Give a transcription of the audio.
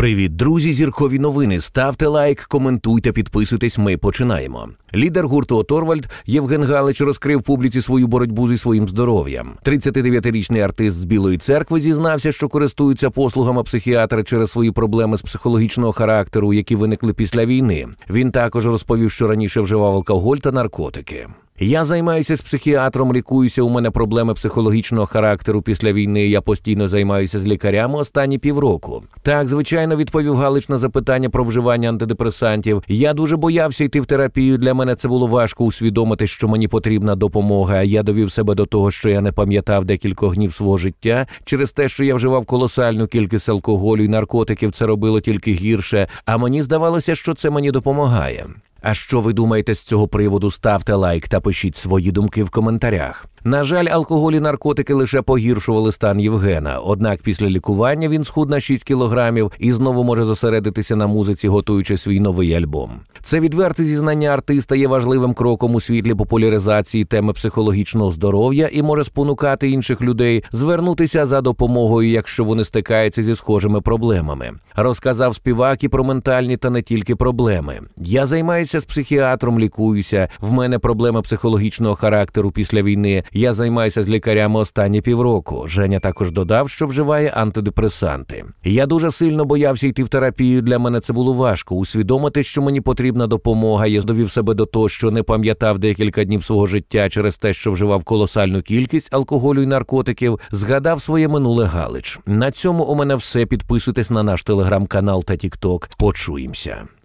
Привіт, друзі! Зіркові новини. Ставте лайк, коментуйте, підписуйтесь. Ми починаємо. Лідер гурту Оторвальд Євген Галич розкрив публіці свою боротьбу зі своїм здоров'ям. 39-річний артист з Білої церкви зізнався, що користується послугами психіатра через свої проблеми з психологічного характеру, які виникли після війни. Він також розповів, що раніше вживав алкоголь та наркотики. Я займаюся з психіатром, лікуюся. У мене проблеми психологічного характеру після війни. Я постійно займаюся з лікарями останні півроку. Так, звичайно, відповів Галич на запитання про вживання антидепресантів. Я дуже боявся йти в терапію. Для мене це було важко усвідомити, що мені потрібна допомога. Я довів себе до того, що я не пам'ятав декількох днів свого життя. Через те, що я вживав колосальну кількість алкоголю і наркотиків, це робило тільки гірше. А мені здавалося, що це мені допомагає. А що ви думаєте з цього приводу? Ставте лайк та пишіть свої думки в коментарях. На жаль, алкоголь і наркотики лише погіршували стан Євгена. Однак після лікування він схуд на 6 кілограмів і знову може зосередитися на музиці, готуючи свій новий альбом. Це відверте зізнання артиста є важливим кроком у світлі популяризації теми психологічного здоров'я і може спонукати інших людей звернутися за допомогою, якщо вони стикаються зі схожими проблемами. Розказав співак і про ментальні та не тільки проблеми. Я займаюся з психіатром, лікуюся. В мене проблеми психологічного характеру після війни. Я займаюся з лікарями останні півроку. Женя також додав, що вживає антидепресанти. Я дуже сильно боявся йти в терапію. Для мене це було важко. Усвідомити, що мені потрібна допомога. Я здовів себе до того, що не пам'ятав декілька днів свого життя через те, що вживав колосальну кількість алкоголю і наркотиків. Згадав своє минуле галич. На цьому у мене все. Підписуйтесь на наш телеграм-канал та тікток. Почуємося.